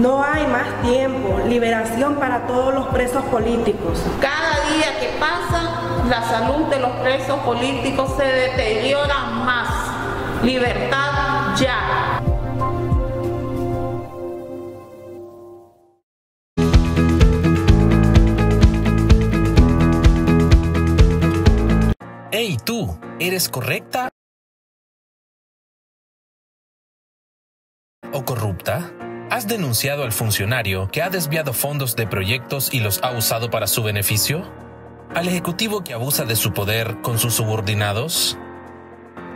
No hay más tiempo, liberación para todos los presos políticos. Cada día que pasa, la salud de los presos políticos se deteriora más. Libertad ya. Hey tú, ¿eres correcta o corrupta? ¿Has denunciado al funcionario que ha desviado fondos de proyectos y los ha usado para su beneficio? ¿Al ejecutivo que abusa de su poder con sus subordinados?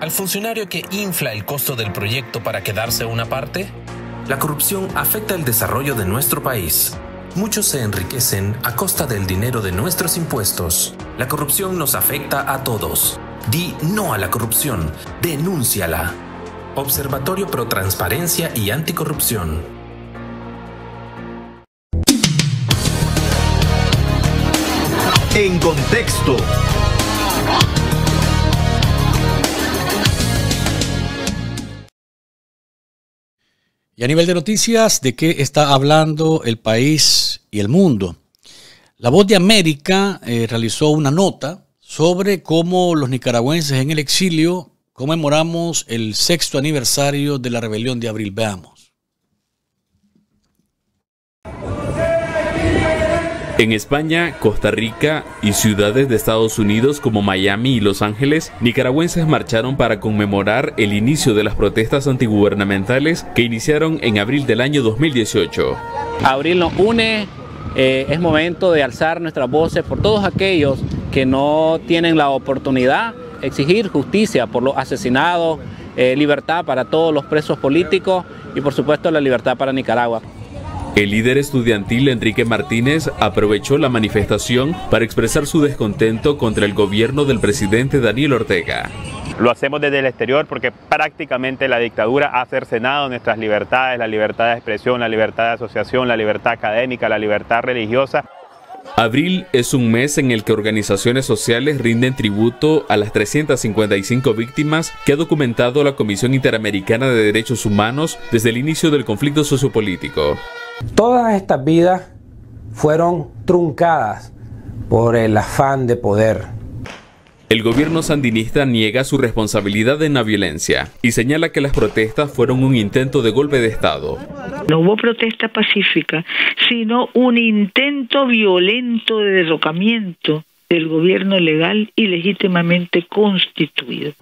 ¿Al funcionario que infla el costo del proyecto para quedarse una parte? La corrupción afecta el desarrollo de nuestro país. Muchos se enriquecen a costa del dinero de nuestros impuestos. La corrupción nos afecta a todos. Di no a la corrupción. Denúnciala. Observatorio Pro Transparencia y Anticorrupción. En contexto. Y a nivel de noticias, ¿de qué está hablando el país y el mundo? La Voz de América eh, realizó una nota sobre cómo los nicaragüenses en el exilio conmemoramos el sexto aniversario de la rebelión de abril. Veamos. En España, Costa Rica y ciudades de Estados Unidos como Miami y Los Ángeles, nicaragüenses marcharon para conmemorar el inicio de las protestas antigubernamentales que iniciaron en abril del año 2018. Abril nos une, eh, es momento de alzar nuestras voces por todos aquellos que no tienen la oportunidad de exigir justicia por los asesinados, eh, libertad para todos los presos políticos y por supuesto la libertad para Nicaragua. El líder estudiantil Enrique Martínez aprovechó la manifestación para expresar su descontento contra el gobierno del presidente Daniel Ortega. Lo hacemos desde el exterior porque prácticamente la dictadura ha cercenado nuestras libertades, la libertad de expresión, la libertad de asociación, la libertad académica, la libertad religiosa. Abril es un mes en el que organizaciones sociales rinden tributo a las 355 víctimas que ha documentado la Comisión Interamericana de Derechos Humanos desde el inicio del conflicto sociopolítico. Todas estas vidas fueron truncadas por el afán de poder. El gobierno sandinista niega su responsabilidad en la violencia y señala que las protestas fueron un intento de golpe de Estado. No hubo protesta pacífica, sino un intento violento de derrocamiento del gobierno legal y legítimamente constituido.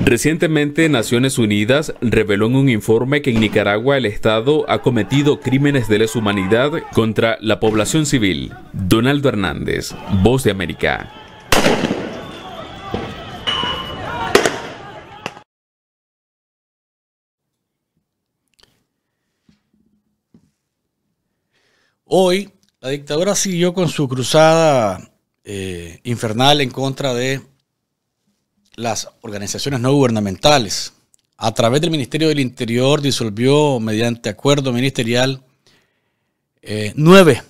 Recientemente, Naciones Unidas reveló en un informe que en Nicaragua el Estado ha cometido crímenes de lesa humanidad contra la población civil. Donaldo Hernández, Voz de América. Hoy, la dictadura siguió con su cruzada eh, infernal en contra de las organizaciones no gubernamentales, a través del Ministerio del Interior, disolvió mediante acuerdo ministerial eh, nueve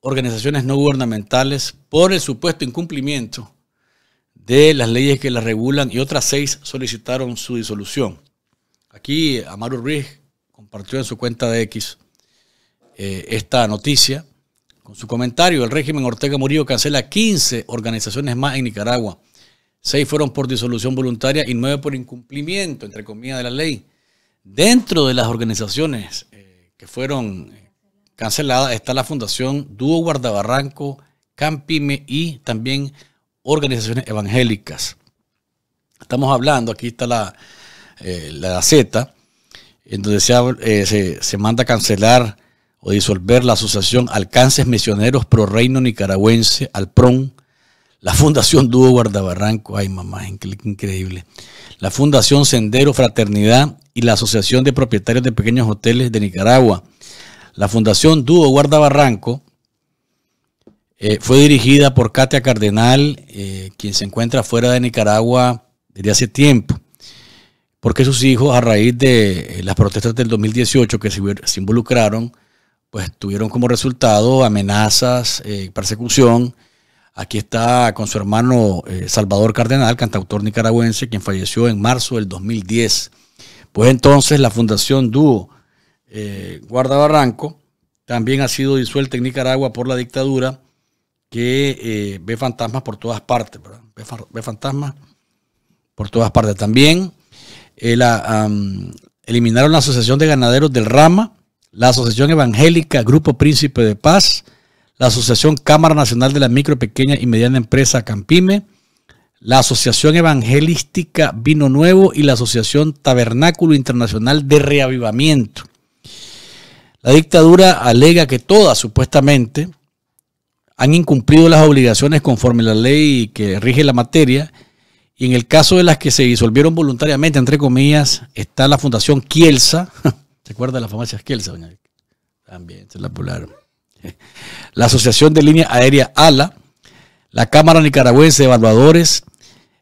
organizaciones no gubernamentales por el supuesto incumplimiento de las leyes que las regulan y otras seis solicitaron su disolución. Aquí Amaru Ruiz compartió en su cuenta de X eh, esta noticia. Con su comentario, el régimen Ortega Murillo cancela 15 organizaciones más en Nicaragua seis fueron por disolución voluntaria y nueve por incumplimiento, entre comillas, de la ley. Dentro de las organizaciones eh, que fueron eh, canceladas está la Fundación Dúo Guardabarranco, Campime y también organizaciones evangélicas. Estamos hablando, aquí está la, Z, eh, en donde se, se, se manda a cancelar o disolver la asociación Alcances Misioneros Pro Reino Nicaragüense, Alpron, la Fundación Dúo Guardabarranco, ay mamá, increíble. La Fundación Sendero Fraternidad y la Asociación de Propietarios de Pequeños Hoteles de Nicaragua. La Fundación Dúo Guardabarranco eh, fue dirigida por Katia Cardenal, eh, quien se encuentra fuera de Nicaragua desde hace tiempo, porque sus hijos, a raíz de eh, las protestas del 2018 que se, involucraron, pues tuvieron como resultado amenazas, persecución Aquí está con su hermano eh, Salvador Cardenal, cantautor nicaragüense, quien falleció en marzo del 2010. Pues entonces la Fundación Dúo eh, Guarda también ha sido disuelta en Nicaragua por la dictadura que eh, ve fantasmas por todas partes, ¿verdad? Ve, fantasmas por todas partes. También eh, eliminaron la Asociación de Ganaderos del Rama, la Asociación Evangélica Grupo Príncipe de Paz, la Asociación Cámara Nacional de la Micro, Pequeña y Mediana Empresa Campime, la Asociación Evangelística Vino Nuevo y la Asociación Tabernáculo Internacional de Reavivamiento. La dictadura alega que todas supuestamente han incumplido las obligaciones conforme la ley que rige la materia y en el caso de las que se disolvieron voluntariamente, entre comillas, está la Fundación Kielsa. ¿Se acuerda de la famosa Kielsa, doña? También se la pularon la Asociación de Línea Aérea ALA, la Cámara Nicaragüense de Evaluadores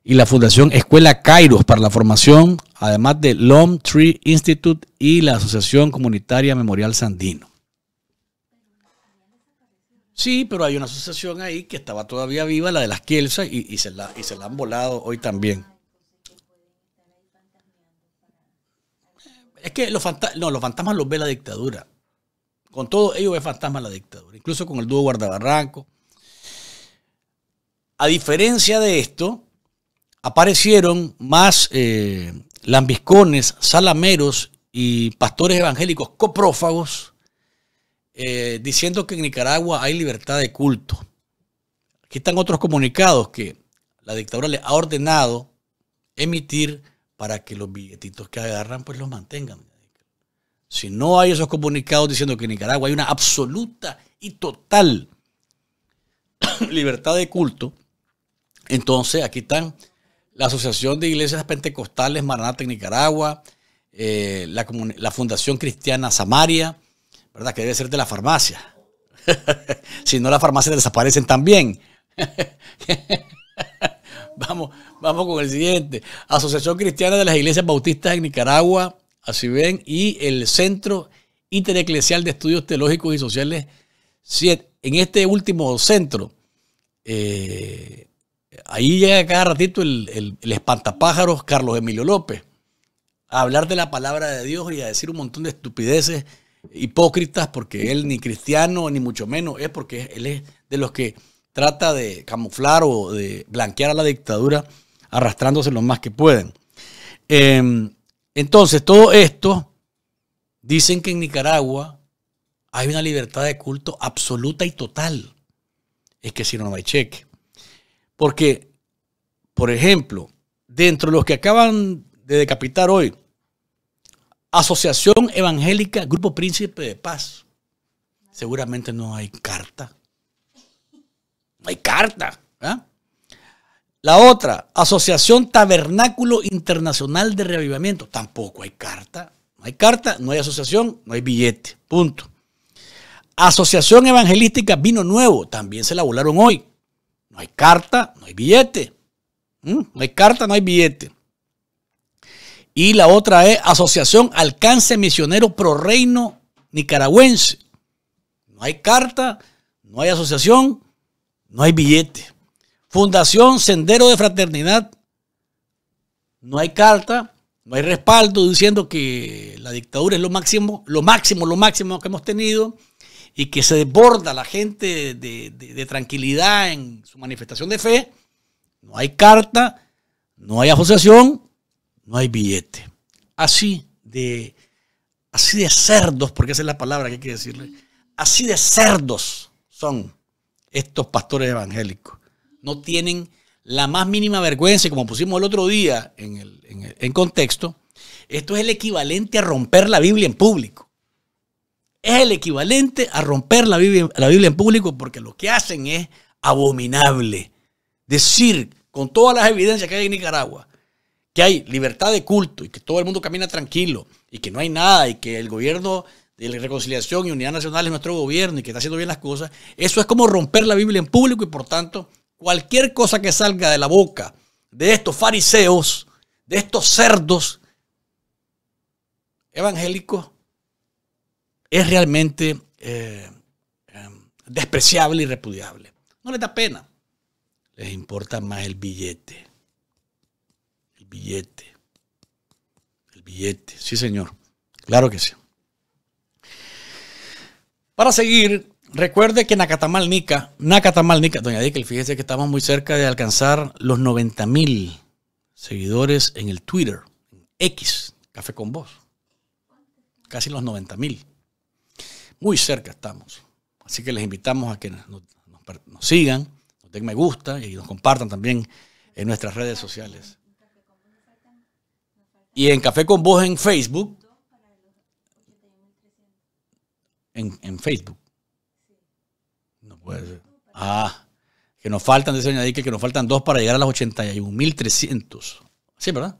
y la Fundación Escuela Kairos para la formación, además de Long Tree Institute y la Asociación Comunitaria Memorial Sandino. Sí, pero hay una asociación ahí que estaba todavía viva, la de las Kielsa, y, se, la, y se la han volado hoy también. Es que los, no, los fantasmas los ve la dictadura. Con todo ello es fantasma la dictadura, incluso con el dúo guardabarranco. A diferencia de esto, aparecieron más eh, lambiscones, salameros y pastores evangélicos coprófagos eh, diciendo que en Nicaragua hay libertad de culto. Aquí están otros comunicados que la dictadura le ha ordenado emitir para que los billetitos que agarran pues los mantengan si no hay esos comunicados diciendo que en Nicaragua hay una absoluta y total libertad de culto, entonces aquí están la Asociación de Iglesias Pentecostales Maranata en Nicaragua, eh, la, Fundación Cristiana Samaria, ¿verdad? Que debe ser de la farmacia. si no, las farmacias desaparecen también. vamos, vamos con el siguiente. Asociación Cristiana de las Iglesias Bautistas en Nicaragua, Así ven, y el Centro Intereclesial de Estudios Teológicos y Sociales, En este último centro, eh, ahí llega cada ratito el, el, espantapájaros Carlos Emilio López a hablar de la palabra de Dios y a decir un montón de estupideces hipócritas, porque él ni cristiano, ni mucho menos, es porque él es de los que trata de camuflar o de blanquear a la dictadura arrastrándose lo más que pueden. Em, entonces, todo esto, dicen que en Nicaragua hay una libertad de culto absoluta y total. Es que si no, no hay cheque. Porque, por ejemplo, dentro de los que acaban de decapitar hoy, Asociación Evangélica Grupo Príncipe de Paz, seguramente no hay carta. No hay carta. ¿eh? La otra, Asociación Tabernáculo Internacional de Reavivamiento. Tampoco hay carta. No hay carta, no hay asociación, no hay billete. Punto. Asociación Evangelística Vino Nuevo. También se la volaron hoy. No hay carta, no hay billete. ¿Mm? No hay carta, no hay billete. Y la otra es Asociación Alcance Misionero Pro Reino Nicaragüense. No hay carta, no hay asociación, no hay billete. Fundación Sendero de Fraternidad, no hay carta, no hay respaldo diciendo que la dictadura es lo máximo, lo máximo, lo máximo que hemos tenido y que se desborda la gente de, tranquilidad en su manifestación de fe. No hay carta, no hay asociación, no hay billete. Así de, así de cerdos, porque esa es la palabra que hay que decirle, así de cerdos son estos pastores evangélicos no tienen la más mínima vergüenza, como pusimos el otro día en, contexto, esto es el equivalente a romper la Biblia en público. Es el equivalente a romper la Biblia, la Biblia en público porque lo que hacen es abominable. Decir con todas las evidencias que hay en Nicaragua, que hay libertad de culto y que todo el mundo camina tranquilo y que no hay nada y que el gobierno de reconciliación y unidad nacional es nuestro gobierno y que está haciendo bien las cosas, eso es como romper la Biblia en público y por tanto cualquier cosa que salga de la boca de estos fariseos, de estos cerdos evangélicos, es realmente eh, em, despreciable y repudiable. No les da pena. Les importa más el billete. El billete. El billete. Sí, señor. Claro que sí. Para seguir, Recuerde que Nacatamal Nica, Nacatamal Nica, doña Díquel, fíjese que estamos muy cerca de alcanzar los 90 mil seguidores en el Twitter, X, Café con Voz. Casi los 90 mil. Muy cerca estamos. Así que les invitamos a que nos, sigan, nos den me gusta y nos compartan también en nuestras redes sociales. Y en Café con Voz en Facebook. en Facebook pues, ah, que nos faltan, dice Doña que nos faltan dos para llegar a las 81.300. Sí, ¿verdad?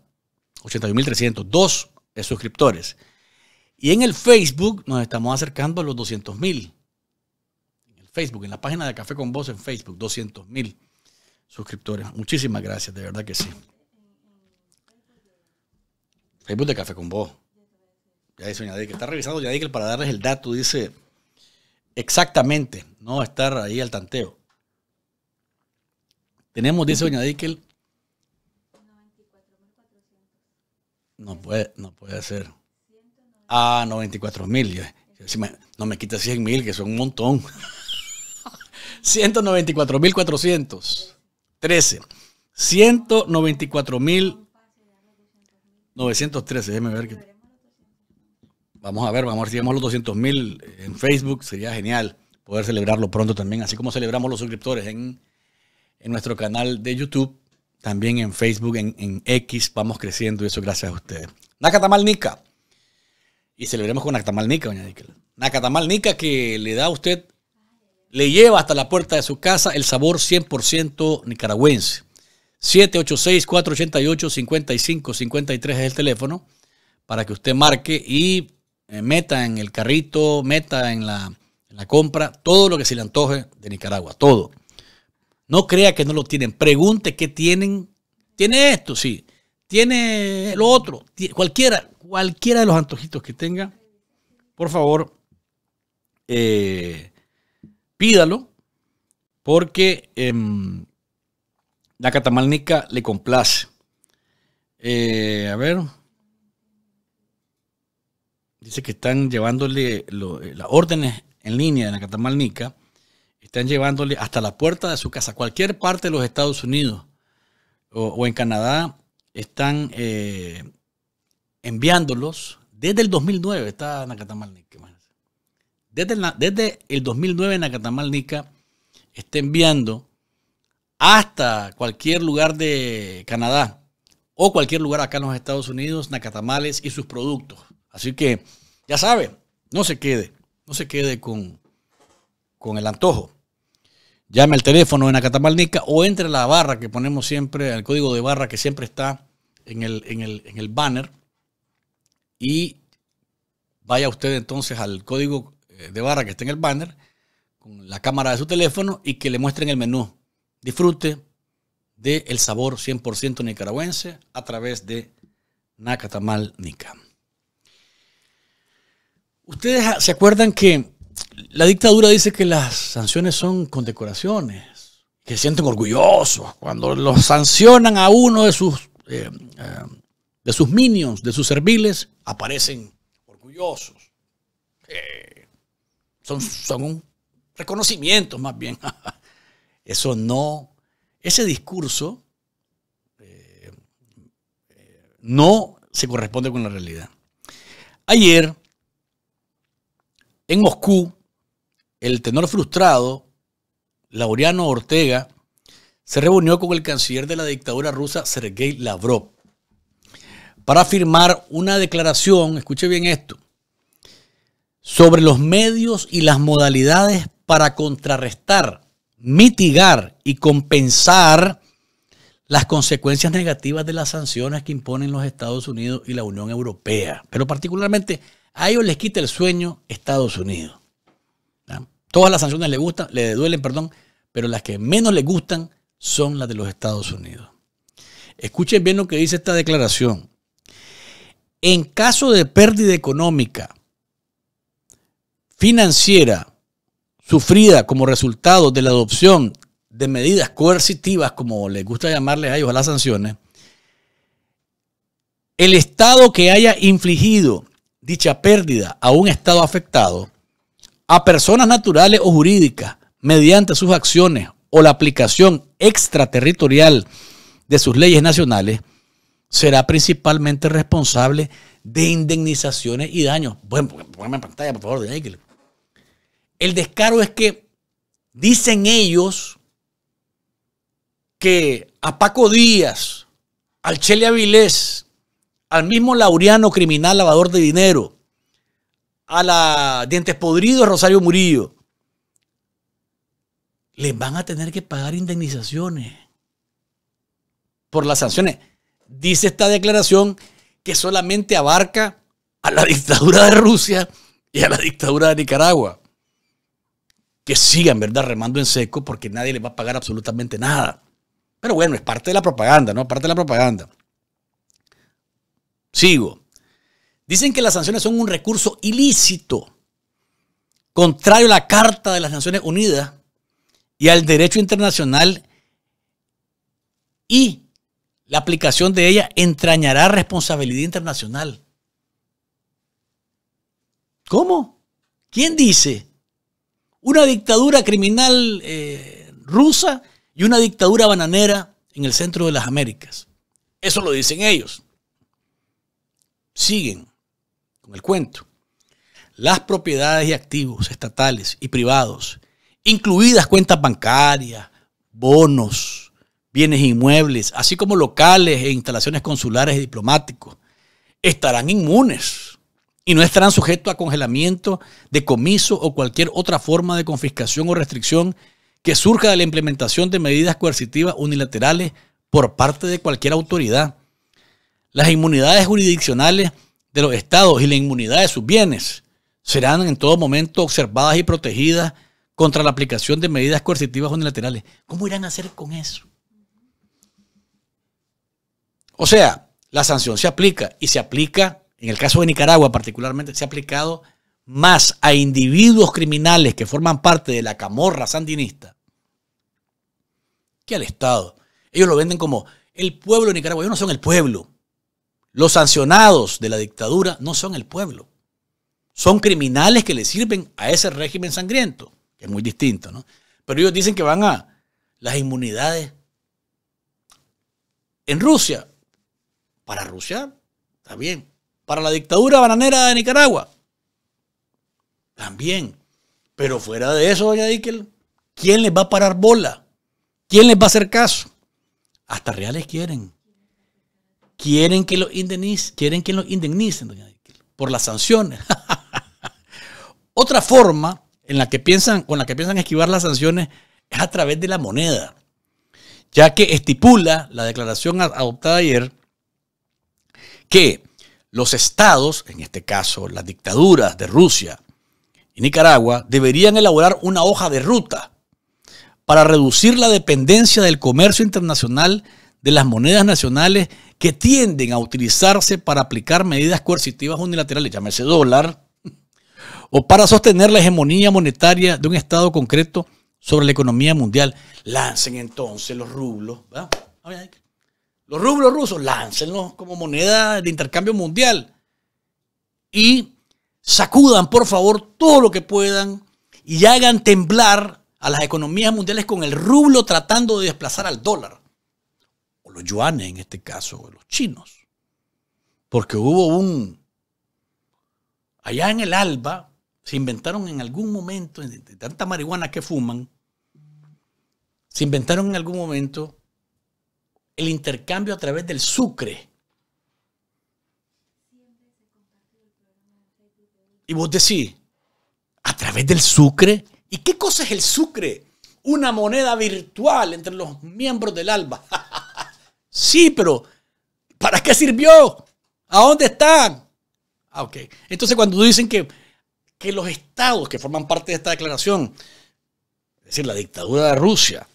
81.300. Dos suscriptores. Y en el Facebook nos estamos acercando a los 200.000. En el Facebook, en la página de Café con Voz en Facebook, 200.000 suscriptores. Muchísimas gracias, de verdad que sí. Facebook de Café con Voz. Ya dice Doña está revisando Doña para darles el dato, dice Exactamente, no estar ahí al tanteo. Tenemos, dice Doña Dickel. No puede, no puede ser. Ah, 94 mil. No me quita 100 mil, que son un montón. 194 mil 13. 194 Déjeme ver qué Vamos a ver, vamos a ver si llegamos los 200 mil en Facebook. Sería genial poder celebrarlo pronto también, así como celebramos los suscriptores en, nuestro canal de YouTube, también en Facebook, en, X. Vamos creciendo eso gracias a ustedes. Nakatamal Nica. Y celebremos con Nakatamal Nica, doña Díquela. Nakatamal Nica que le da a usted, le lleva hasta la puerta de su casa el sabor 100% nicaragüense. 786-488-5553 es el teléfono para que usted marque y eh, meta en el carrito, meta en la, compra, todo lo que se le antoje de Nicaragua, todo. No crea que no lo tienen, pregunte qué tienen. Tiene esto, sí. Tiene lo otro. Cualquiera, cualquiera de los antojitos que tenga, por favor, eh, pídalo, porque em, la catamalnica le complace. Eh, a ver dice que están llevándole eh, las órdenes en línea de la Catamalnica, están llevándole hasta la puerta de su casa, cualquier parte de los Estados Unidos o, en Canadá, están eh, enviándolos desde el 2009, está Nacatamalnica, Desde desde el 2009 Nacatamalnica está enviando hasta cualquier lugar de Canadá o cualquier lugar acá en los Estados Unidos, Nacatamales y sus productos. Así que, ya sabe, no se quede, no se quede con, con el antojo. Llame al teléfono en Nacatamalnica o entre la barra que ponemos siempre, el código de barra que siempre está en el, banner. Y vaya usted entonces al código eh, de barra que está en el banner con la cámara de su teléfono y que le muestren el menú. Disfrute del sabor 100% nicaragüense a través de Nacatamal Nica. Ustedes ah, se acuerdan que la dictadura dice que las sanciones son condecoraciones, que se sienten orgullosos cuando los sancionan a uno de sus, eh, eh, de sus minions, de sus serviles, aparecen orgullosos. Eh, son, son un reconocimiento más bien. Eso no, ese discurso no se corresponde con la realidad. Ayer en Moscú, el tenor frustrado, Laureano Ortega, se reunió con el canciller de la dictadura rusa, Sergei Lavrov, para firmar una declaración, escuche bien esto, sobre los medios y las modalidades para contrarrestar, mitigar y compensar las consecuencias negativas de las sanciones que imponen los Estados Unidos y la Unión Europea, pero particularmente a ellos les quita el sueño Estados Unidos. Todas las sanciones les gustan, les duelen, perdón, pero las que menos les gustan son las de los Estados Unidos. Escuchen bien lo que dice esta declaración. En caso de pérdida económica, financiera, sufrida como resultado de la adopción de medidas coercitivas, como les gusta llamarles a ellos a las sanciones, el Estado que haya infligido dicha pérdida a un Estado afectado, a personas naturales o jurídicas, mediante sus acciones o la aplicación extraterritorial de sus leyes nacionales, será principalmente responsable de indemnizaciones y daños. Bueno, póngame en pantalla, por favor, de El descaro es que dicen ellos que a Paco Díaz, al Chele Avilés, al mismo Laureano criminal lavador de dinero, a la Dientes Podridos Rosario Murillo, le van a tener que pagar indemnizaciones por las sanciones. Dice esta declaración que solamente abarca a la dictadura de Rusia y a la dictadura de Nicaragua. Que sigan, ¿verdad?, remando en seco porque nadie le va a pagar absolutamente nada. Pero bueno, es parte de la propaganda, ¿no? Parte de la propaganda. Sigo. Dicen que las sanciones son un recurso ilícito, contrario a la Carta de las Naciones Unidas y al derecho internacional y la aplicación de ella entrañará responsabilidad internacional. ¿Cómo? ¿Quién dice? Una dictadura criminal eh, rusa y una dictadura bananera en el centro de las Américas. Eso lo dicen ellos siguen con el cuento. Las propiedades y activos estatales y privados, incluidas cuentas bancarias, bonos, bienes inmuebles, así como locales e instalaciones consulares y diplomáticos, estarán inmunes y no estarán sujetos a congelamiento, decomiso o cualquier otra forma de confiscación o restricción que surja de la implementación de medidas coercitivas unilaterales por parte de cualquier autoridad las inmunidades jurisdiccionales de los estados y la inmunidad de sus bienes serán en todo momento observadas y protegidas contra la aplicación de medidas coercitivas unilaterales. ¿Cómo irán a hacer con eso? O sea, la sanción se aplica y se aplica, en el caso de Nicaragua particularmente, se ha aplicado más a individuos criminales que forman parte de la camorra sandinista que al Estado. Ellos lo venden como el pueblo de Nicaragua. Ellos no son el pueblo. Los sancionados de la dictadura no son el pueblo. Son criminales que le sirven a ese régimen sangriento, que es muy distinto, ¿no? Pero ellos dicen que van a las inmunidades. En Rusia, para Rusia, está bien. Para la dictadura bananera de Nicaragua, también. Pero fuera de eso, doña Dickel, ¿quién les va a parar bola? ¿Quién les va a hacer caso? Hasta reales quieren. Quieren que los indemnicen, quieren que indemnicen, por las sanciones. Otra forma en la que piensan, con la que piensan esquivar las sanciones es a través de la moneda, ya que estipula la declaración adoptada ayer que los estados, en este caso las dictaduras de Rusia y Nicaragua, deberían elaborar una hoja de ruta para reducir la dependencia del comercio internacional de las monedas nacionales que tienden a utilizarse para aplicar medidas coercitivas unilaterales, llámese dólar, o para sostener la hegemonía monetaria de un Estado concreto sobre la economía mundial. Lancen entonces los rublos, ¿verdad? los rublos rusos, láncenlos como moneda de intercambio mundial y sacudan por favor todo lo que puedan y hagan temblar a las economías mundiales con el rublo tratando de desplazar al dólar los yuanes en este caso, o los chinos. Porque hubo un... Allá en el alba se inventaron en algún momento, de tanta marihuana que fuman, se inventaron en algún momento el intercambio a través del sucre. Y vos decís, ¿a través del sucre? ¿Y qué cosa es el sucre? Una moneda virtual entre los miembros del ALBA. Sí, pero ¿para qué sirvió? ¿A dónde están? Ah, ok. Entonces, cuando dicen que, los estados que forman parte de esta declaración, es decir, la dictadura de Rusia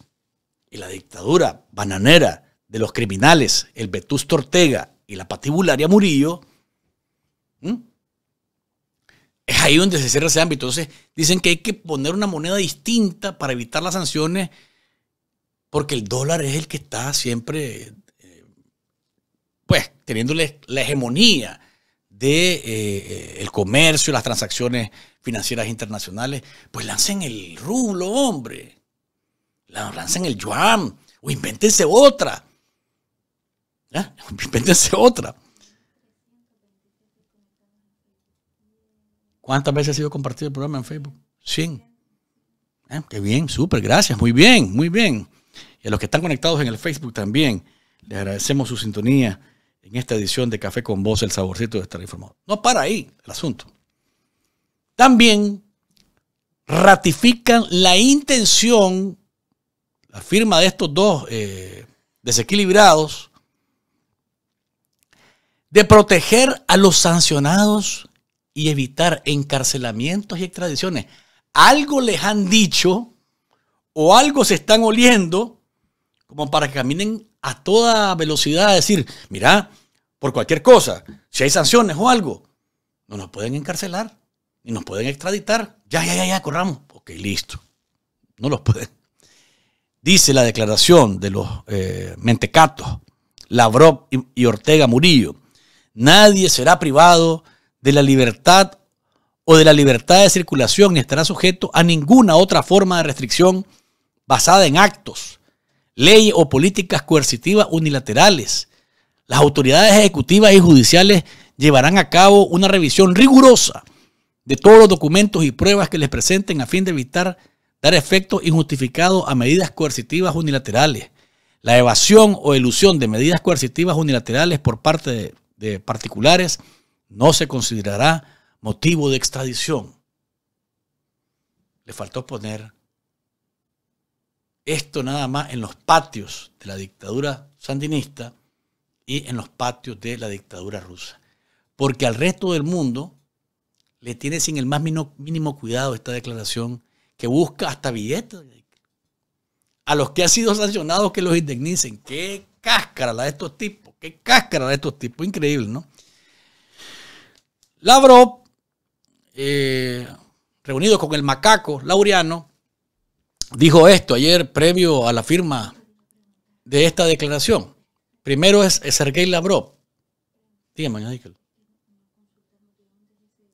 y la dictadura bananera de los criminales, el Vetusto Tortega y la patibularia Murillo, es ahí donde se cierra ese ámbito. Entonces, dicen que hay que poner una moneda distinta para evitar las sanciones, porque el dólar es el que está siempre pues teniendo la hegemonía de eh, eh, el comercio, las transacciones financieras internacionales, pues lancen el rublo, hombre. Lancen el yuan o invéntense otra. Invéntense otra. ¿Cuántas veces ha sido compartido el programa en Facebook? 100. ¿Eh? Qué bien, súper, gracias, muy bien, muy bien. Y a los que están conectados en el Facebook también, les agradecemos su sintonía en esta edición de Café con Voz, el saborcito de estar informado. No para ahí el asunto. También ratifican la intención, la firma de estos dos eh, desequilibrados, de proteger a los sancionados y evitar encarcelamientos y extradiciones. Algo les han dicho o algo se están oliendo como para que caminen a toda velocidad a decir, mira, por cualquier cosa, si hay sanciones o algo, no nos pueden encarcelar y nos pueden extraditar. Ya, ya, ya, ya, corramos. Ok, listo. No los pueden. Dice la declaración de los eh, mentecatos, Lavrov y Ortega Murillo, nadie será privado de la libertad o de la libertad de circulación ni estará sujeto a ninguna otra forma de restricción basada en actos ley o políticas coercitivas unilaterales. Las autoridades ejecutivas y judiciales llevarán a cabo una revisión rigurosa de todos los documentos y pruebas que les presenten a fin de evitar dar efecto injustificado a medidas coercitivas unilaterales. La evasión o elusión de medidas coercitivas unilaterales por parte de, de particulares no se considerará motivo de extradición. Le faltó poner esto nada más en los patios de la dictadura sandinista y en los patios de la dictadura rusa. Porque al resto del mundo le tiene sin el más mínimo cuidado esta declaración que busca hasta billetes. A los que han sido sancionados que los indemnicen. Qué cáscara la de estos tipos. Qué cáscara de estos tipos. Increíble, ¿no? Lavrov, eh, reunido con el macaco lauriano, dijo esto ayer previo a la firma de esta declaración. Primero es, Sergei Lavrov. Dígame, Michael.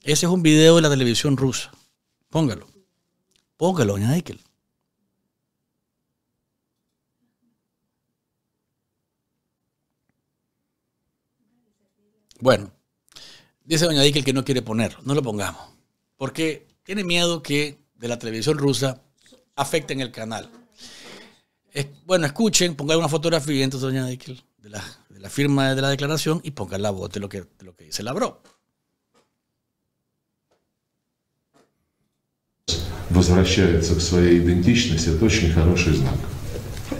Ese es un video de la televisión rusa. Póngalo. Póngalo, doña Díquel. Bueno, dice doña Díquel que no quiere ponerlo, no lo pongamos, porque tiene miedo que de la televisión rusa afecten el canal. Es, bueno, escuchen, pongan una fotografía entonces, doña Dickel, de la, de la firma de la declaración y pongan la voz de lo que, de lo que dice Lavrov. Возвращаются к своей идентичности, это очень хороший знак.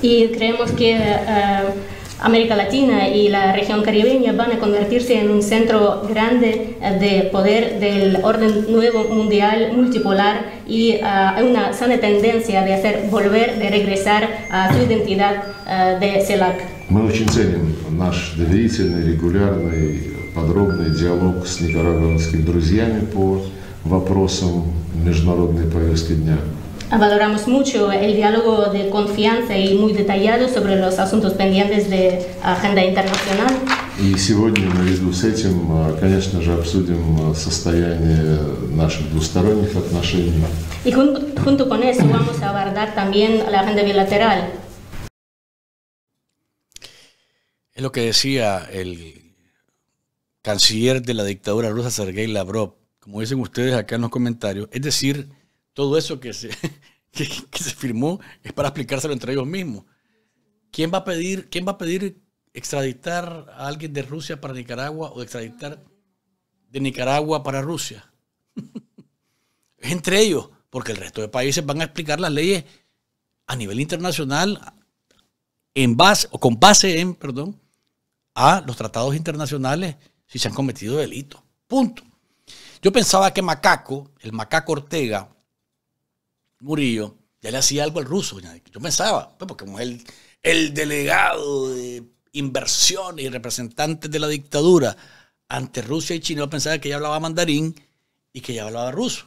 И creemos que uh... América Latina y la región caribeña van a convertirse en un centro grande eh, de poder del orden nuevo mundial multipolar y uh, una sana tendencia de hacer volver, de regresar a su identidad eh, de CELAC. Мы очень ценим наш доверительный, регулярный, подробный диалог с никарагуанскими друзьями по вопросам международной повестки дня. Valoramos mucho el diálogo de confianza y muy detallado sobre los asuntos pendientes de agenda internacional. Y, junto con eso vamos a abordar también la agenda bilateral. Es lo que decía el canciller de la dictadura rusa Sergei Lavrov, como dicen ustedes acá en los comentarios, es decir, todo eso que se, se firmó es para explicárselo entre ellos mismos. ¿Quién va a pedir, quién va a pedir extraditar a alguien de Rusia para Nicaragua o extraditar de Nicaragua para Rusia? es entre ellos, porque el resto de países van a explicar las leyes a nivel internacional en base o con base en, perdón, a los tratados internacionales si se han cometido delitos. Punto. Yo pensaba que Macaco, el Macaco Ortega, Murillo, ya le hacía algo al ruso. Yo pensaba, pues porque como el, delegado de inversión y representantes de la dictadura ante Rusia y China, pensaba que ella hablaba mandarín y que ella hablaba ruso.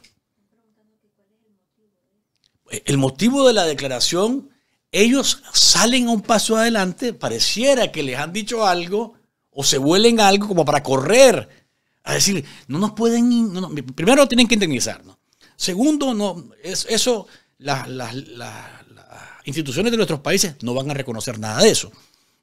El motivo de la declaración, ellos salen a un paso adelante, pareciera que les han dicho algo o se vuelen algo como para correr. A decir, no nos pueden. primero tienen que indemnizarnos. Segundo, no, es, eso, las, instituciones de nuestros países no van a reconocer nada de eso.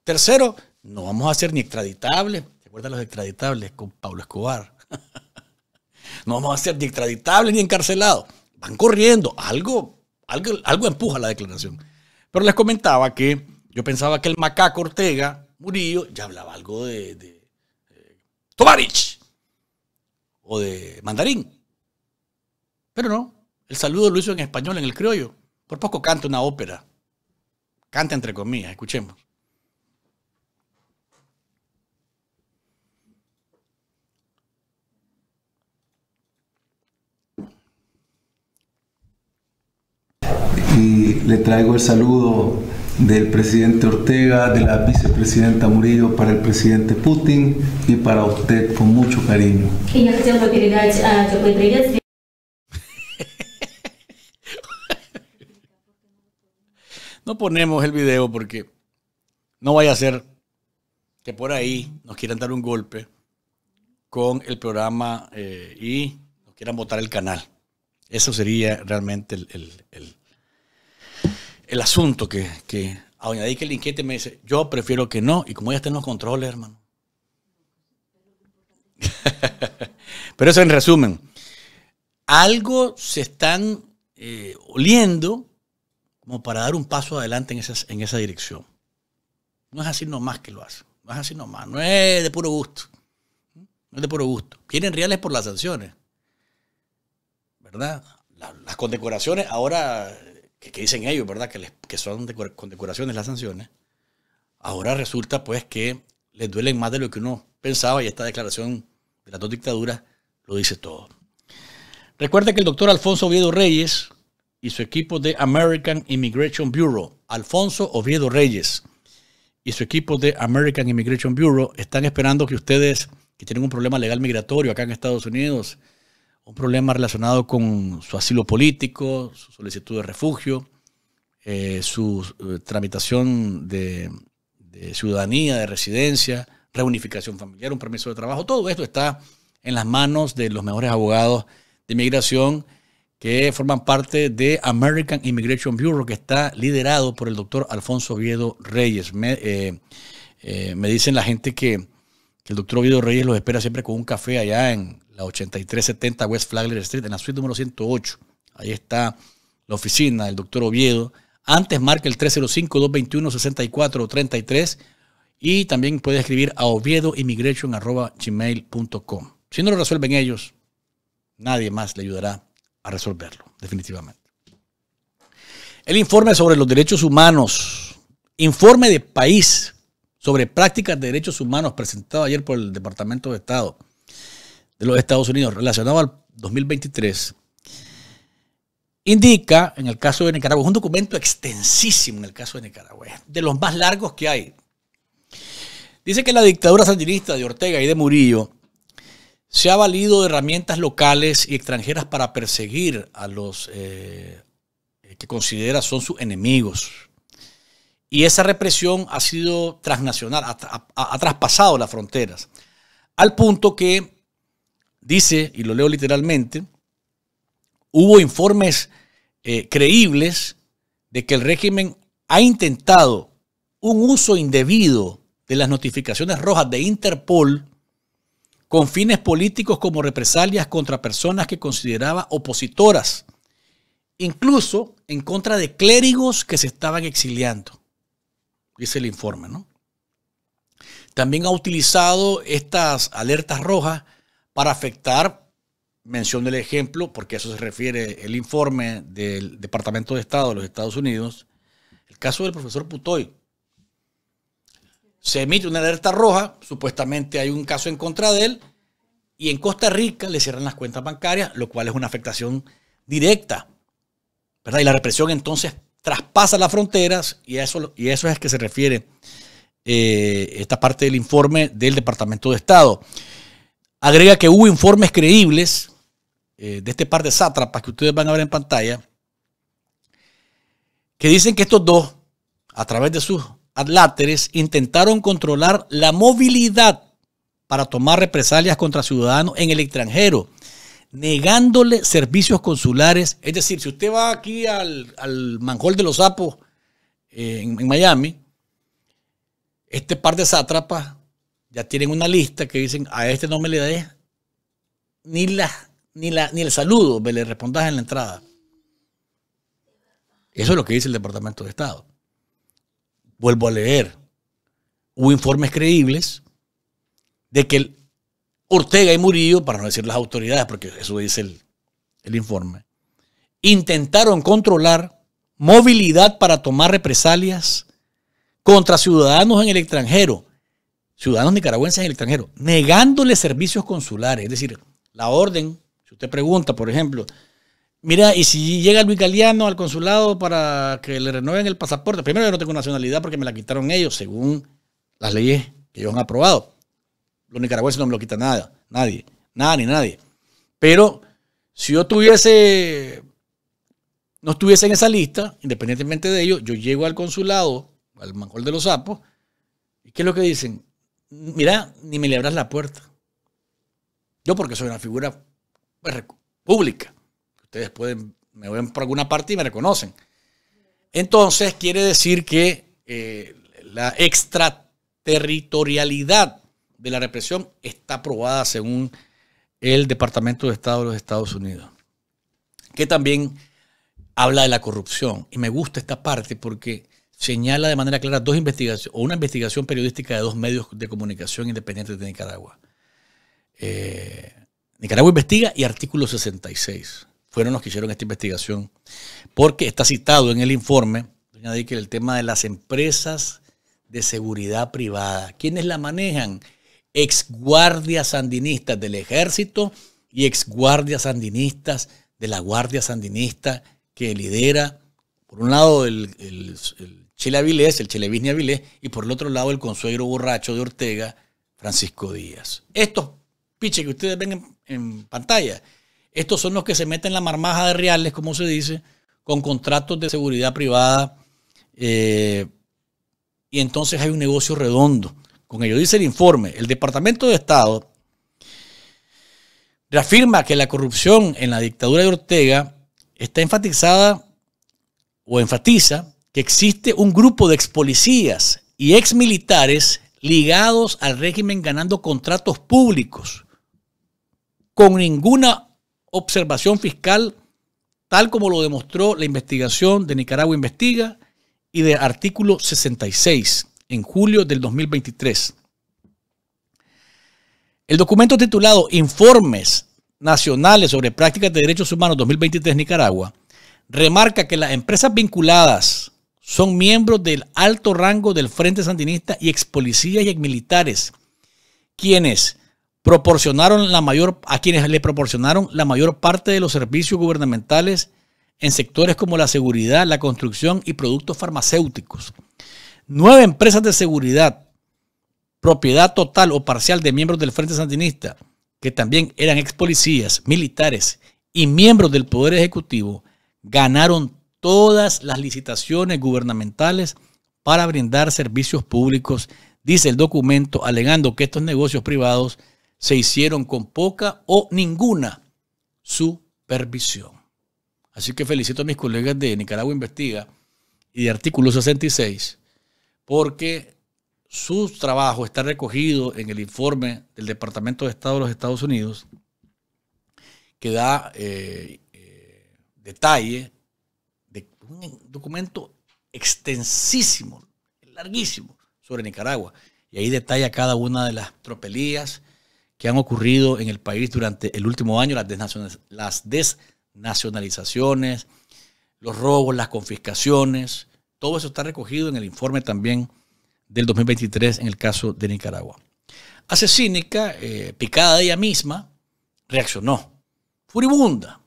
Tercero, no vamos a ser ni extraditables. ¿Se acuerdan los extraditables con Pablo Escobar? no vamos a ser ni extraditables ni encarcelados. Van corriendo. Algo, algo, algo empuja la declaración. Pero les comentaba que yo pensaba que el macaco Ortega Murillo ya hablaba algo de, de, eh, o de Mandarín. Pero no, el saludo lo hizo en español, en el criollo. Por poco canta una ópera. Canta entre comillas, escuchemos. Y le traigo el saludo del presidente Ortega, de la vicepresidenta Murillo para el presidente Putin y para usted con mucho cariño. No ponemos el video porque no vaya a ser que por ahí nos quieran dar un golpe con el programa eh, y nos quieran votar el canal. Eso sería realmente el, asunto que, que a doña el inquiete me dice, yo prefiero que no, y como ya está en los controles, hermano. Pero eso en resumen, algo se están eh, oliendo como para dar un paso adelante en, esa dirección. No es así nomás que lo hace. No es así nomás. No es de puro gusto. ¿Mm? No es de puro gusto. vienen reales por las sanciones. ¿Verdad? las condecoraciones, ahora que, dicen ellos, ¿verdad? Que, son condecoraciones las sanciones. Ahora resulta pues que les duelen más de lo que uno pensaba y esta declaración de las dos dictaduras lo dice todo. Recuerda que el doctor Alfonso Oviedo Reyes, y su equipo de American Immigration Bureau, Alfonso Oviedo Reyes y su equipo de American Immigration Bureau están esperando que ustedes que tienen un problema legal migratorio acá en Estados Unidos, un problema relacionado con su asilo político, su solicitud de refugio, eh, su eh, tramitación de ciudadanía, de residencia, reunificación familiar, un permiso de trabajo, todo esto está en las manos de los mejores abogados de inmigración que forman parte de American Immigration Bureau, que está liderado por el doctor Alfonso Oviedo Reyes. Me, eh, eh, dicen la gente que, el doctor Oviedo Reyes los espera siempre con un café allá en la 8370 West Flagler Street, en la suite número 108. Ahí está la oficina del doctor Oviedo. Antes marca el 305-221-6433 y también puede escribir a oviedoimmigration.com. Si no lo resuelven ellos, nadie más le ayudará a resolverlo, definitivamente. El informe sobre los derechos humanos, informe de país sobre prácticas de derechos humanos presentado ayer por el Departamento de Estado de los Estados Unidos relacionado al 2023, indica, en el caso de Nicaragua, un documento extensísimo en el caso de Nicaragua, de los más largos que hay. Dice que la dictadura sandinista de Ortega y de Murillo se ha valido de herramientas locales y extranjeras para perseguir a los eh, que considera son sus enemigos. Y esa represión ha sido transnacional, ha, traspasado las fronteras, al punto que dice, y lo leo literalmente, hubo informes eh, creíbles de que el régimen ha intentado un uso indebido de las notificaciones rojas de Interpol con fines políticos como represalias contra personas que consideraba opositoras, incluso en contra de clérigos que se estaban exiliando, dice el informe. ¿no? También ha utilizado estas alertas rojas para afectar, mención el ejemplo, porque eso se refiere el informe del Departamento de Estado de los Estados Unidos, el caso del profesor Putoy, se emite una alerta roja, supuestamente hay un caso en contra de él, y en Costa Rica le cierran las cuentas bancarias, lo cual es una afectación directa. ¿verdad? Y la represión entonces traspasa las fronteras y eso, y eso es que se refiere eh, esta parte del informe del Departamento de Estado. Agrega que hubo informes creíbles eh, de este par de sátrapas que ustedes van a ver en pantalla, que dicen que estos dos, a través de sus adláteres intentaron controlar la movilidad para tomar represalias contra ciudadanos en el extranjero, negándole servicios consulares. Es decir, si usted va aquí al, manjol de los sapos eh, en, Miami, este par de sátrapas ya tienen una lista que dicen a este no me le des ni la, ni la, ni el saludo, me le respondas en la entrada. Eso es lo que dice el Departamento de Estado vuelvo a leer, hubo informes creíbles de que Ortega y Murillo, para no decir las autoridades, porque eso dice el, el informe, intentaron controlar movilidad para tomar represalias contra ciudadanos en el extranjero, ciudadanos nicaragüenses en el extranjero, negándoles servicios consulares. Es decir, la orden, si usted pregunta, por ejemplo, Mira, y si llega Luis Galeano al consulado para que le renueven el pasaporte, primero yo no tengo nacionalidad porque me la quitaron ellos, según las leyes que ellos han aprobado. Los nicaragüenses no me lo quitan nada, nadie, nada ni nadie. Pero si yo tuviese, no estuviese en esa lista, independientemente de ello, yo llego al consulado, al manjol de los sapos, y ¿qué es lo que dicen? Mira, ni me le abras la puerta. Yo porque soy una figura pues, pública. Ustedes pueden, me ven por alguna parte y me reconocen. Entonces, quiere decir que eh, la extraterritorialidad de la represión está aprobada según el Departamento de Estado de los Estados Unidos, que también habla de la corrupción. Y me gusta esta parte porque señala de manera clara dos investigaciones, o una investigación periodística de dos medios de comunicación independientes de Nicaragua. Eh, Nicaragua investiga y artículo 66 fueron los que hicieron esta investigación, porque está citado en el informe, doña que el tema de las empresas de seguridad privada. ¿Quiénes la manejan? Ex guardias sandinistas del ejército y ex guardias sandinistas de la Guardia Sandinista que lidera, por un lado, el, el, Chile Avilés, el Chelevisni Avilés, y por el otro lado, el consuegro borracho de Ortega, Francisco Díaz. Estos piches que ustedes ven en pantalla estos son los que se meten la marmaja de reales, como se dice, con contratos de seguridad privada. Eh, y entonces hay un negocio redondo. Con ello dice el informe, el Departamento de Estado reafirma que la corrupción en la dictadura de Ortega está enfatizada o enfatiza que existe un grupo de expolicías y exmilitares ligados al régimen ganando contratos públicos con ninguna observación fiscal, tal como lo demostró la investigación de Nicaragua Investiga y de artículo 66 en julio del 2023. El documento titulado Informes Nacionales sobre Prácticas de Derechos Humanos 2023 Nicaragua remarca que las empresas vinculadas son miembros del alto rango del Frente Sandinista y ex policías y ex militares, quienes proporcionaron la mayor, a quienes le proporcionaron la mayor parte de los servicios gubernamentales en sectores como la seguridad, la construcción y productos farmacéuticos. Nueve empresas de seguridad, propiedad total o parcial de miembros del Frente Sandinista, que también eran ex policías, militares y miembros del Poder Ejecutivo, ganaron todas las licitaciones gubernamentales para brindar servicios públicos, dice el documento, alegando que estos negocios privados se hicieron con poca o ninguna supervisión. Así que felicito a mis colegas de Nicaragua Investiga y de Artículo 66, porque su trabajo está recogido en el informe del Departamento de Estado de los Estados Unidos, que da eh, eh, detalle de un documento extensísimo, larguísimo, sobre Nicaragua. Y ahí detalla cada una de las tropelías, que han ocurrido en el país durante el último año, las, desnacionalizaciones, los robos, las confiscaciones, todo eso está recogido en el informe también del 2023 en el caso de Nicaragua. Hace eh, picada de ella misma, reaccionó, furibunda,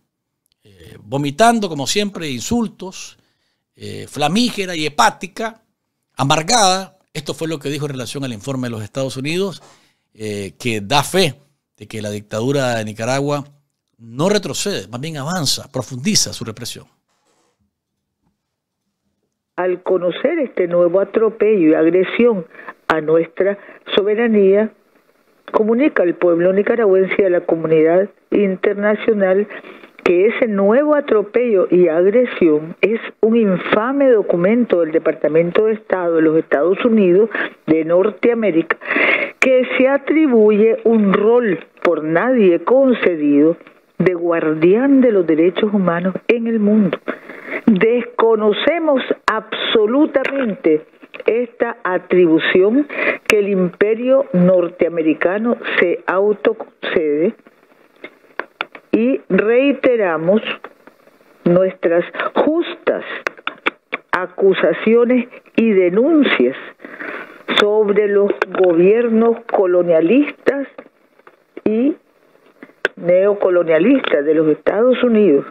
eh, vomitando como siempre insultos, eh, flamígera y hepática, amargada. Esto fue lo que dijo en relación al informe de los Estados Unidos eh, que da fe de que la dictadura de Nicaragua no retrocede, más bien avanza, profundiza su represión. Al conocer este nuevo atropello y agresión a nuestra soberanía, comunica al pueblo nicaragüense y a la comunidad internacional que ese nuevo atropello y agresión es un infame documento del Departamento de Estado de los Estados Unidos de Norteamérica que se atribuye un rol por nadie concedido de guardián de los derechos humanos en el mundo. Desconocemos absolutamente esta atribución que el imperio norteamericano se autocede y reiteramos nuestras justas acusaciones y denuncias sobre los gobiernos colonialistas y neocolonialistas de los Estados Unidos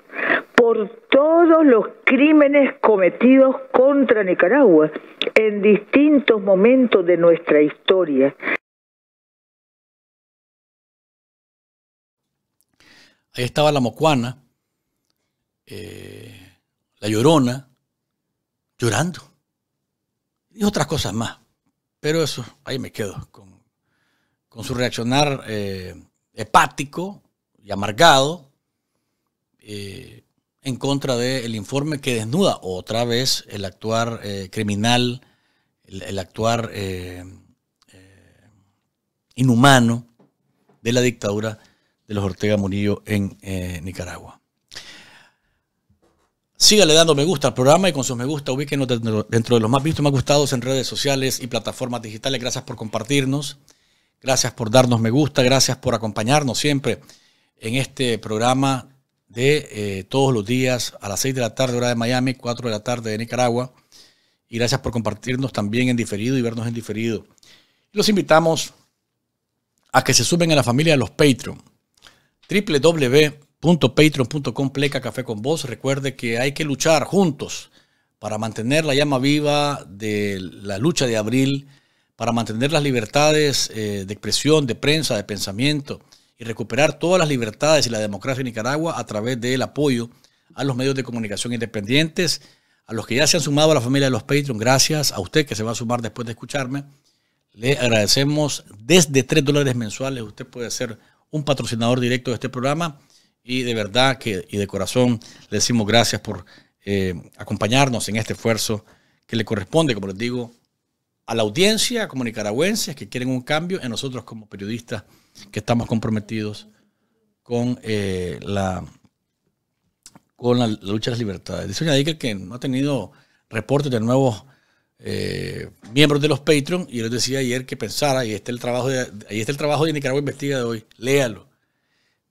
por todos los crímenes cometidos contra Nicaragua en distintos momentos de nuestra historia estaba la mocuana, eh, la llorona, llorando. Y otras cosas más. Pero eso, ahí me quedo, con, su reaccionar eh, hepático y amargado eh, en contra del informe que desnuda otra vez el actuar criminal, el, el actuar inhumano de la dictadura de los Ortega Murillo en eh, Nicaragua. Sígale dando me gusta al programa y con sus me gusta ubíquenos dentro, de los más vistos, más gustados en redes sociales y plataformas digitales. Gracias por compartirnos, gracias por darnos me gusta, gracias por acompañarnos siempre en este programa de eh, todos los días a las 6 de la tarde hora de Miami, 4 de la tarde de Nicaragua. Y gracias por compartirnos también en diferido y vernos en diferido. Los invitamos a que se sumen a la familia de los Patreon www.patreon.com pleca café con vos. Recuerde que hay que luchar juntos para mantener la llama viva de la lucha de abril, para mantener las libertades eh, de expresión, de prensa, de pensamiento y recuperar todas las libertades y la democracia en Nicaragua a través del apoyo a los medios de comunicación independientes, a los que ya se han sumado a la familia de los Patreon. Gracias a usted que se va a sumar después de escucharme. Le agradecemos desde 3 dólares mensuales. Usted puede ser un patrocinador directo de este programa. Y de verdad que, y de corazón le decimos gracias por eh, acompañarnos en este esfuerzo que le corresponde, como les digo, a la audiencia, como nicaragüenses que quieren un cambio, en nosotros como periodistas que estamos comprometidos con eh, la con lucha de las libertades. Dice que no ha tenido reportes de nuevos eh, miembros de los Patreon y les decía ayer que pensara, y este el trabajo ahí está el trabajo de Nicaragua Investiga de hoy, léalo.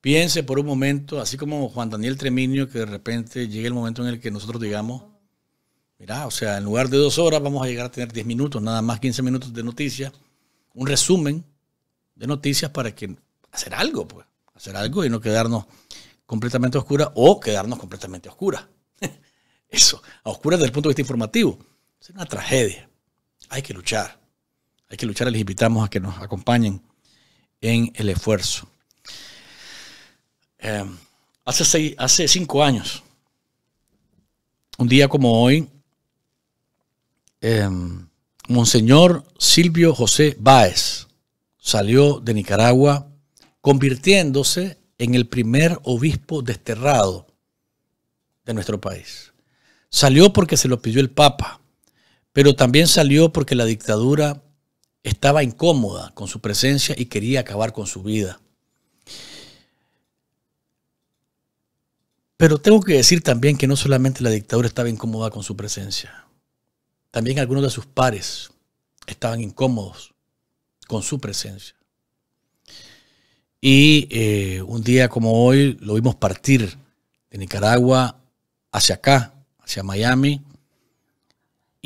Piense por un momento, así como Juan Daniel Treminio, que de repente llegue el momento en el que nosotros digamos, mira, o sea, en lugar de dos horas vamos a llegar a tener 10 minutos, nada más 15 minutos de noticias, un resumen de noticias para que hacer algo, pues, hacer algo y no quedarnos completamente oscura o quedarnos completamente oscura. Eso, a oscuras desde el punto de vista informativo es una tragedia. Hay que luchar. Hay que luchar. Les invitamos a que nos acompañen en el esfuerzo. Em, hace, hace cinco años, un día como hoy, em, Monseñor Silvio José Báez salió de Nicaragua convirtiéndose en el primer obispo desterrado de nuestro país. Salió porque se lo pidió el Papa pero también salió porque la dictadura estaba incómoda con su presencia y quería acabar con su vida. Pero tengo que decir también que no solamente la dictadura estaba incómoda con su presencia, también algunos de sus pares estaban incómodos con su presencia. Y eh, un día como hoy lo vimos partir de Nicaragua hacia acá, hacia Miami,